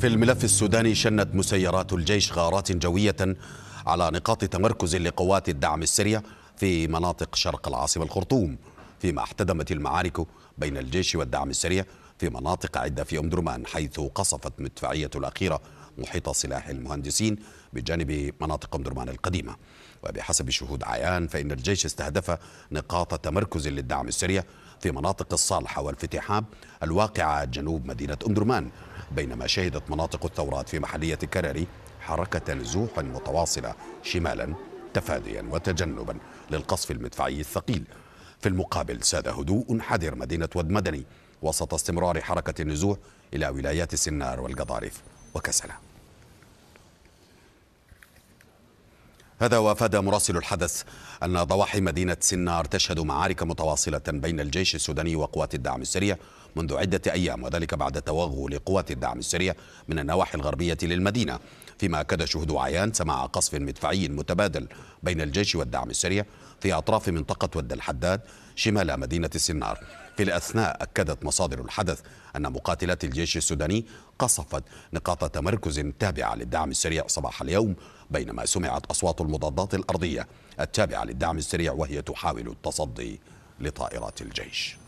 في الملف السوداني شنت مسيرات الجيش غارات جوية على نقاط تمركز لقوات الدعم السريع في مناطق شرق العاصمة الخرطوم فيما احتدمت المعارك بين الجيش والدعم السريع في مناطق عدة في أم درمان حيث قصفت مدفعية الأخيرة محيط سلاح المهندسين بجانب مناطق درمان القديمة وبحسب شهود عيان فإن الجيش استهدف نقاط تمركز للدعم السريع في مناطق الصالحة والفتحاب الواقعة جنوب مدينة أمدرمان بينما شهدت مناطق الثورات في محلية كراري حركة نزوح متواصلة شمالا تفاديا وتجنبا للقصف المدفعي الثقيل في المقابل ساد هدوء حذر مدينة ود مدني وسط استمرار حركة النزوح إلى ولايات السنار والقضارف وكسلا هذا وافاد مراسل الحدث أن ضواحي مدينة سنار تشهد معارك متواصلة بين الجيش السوداني وقوات الدعم السرية منذ عدة أيام وذلك بعد توغل قوات الدعم السريع من النواحي الغربية للمدينة فيما أكد شهود عيان سماع قصف مدفعي متبادل بين الجيش والدعم السريع في أطراف منطقة ود الحداد شمال مدينة السنار في الأثناء أكدت مصادر الحدث أن مقاتلات الجيش السوداني قصفت نقاط تمركز تابعة للدعم السريع صباح اليوم بينما سمعت أصوات المضادات الأرضية التابعة للدعم السريع وهي تحاول التصدي لطائرات الجيش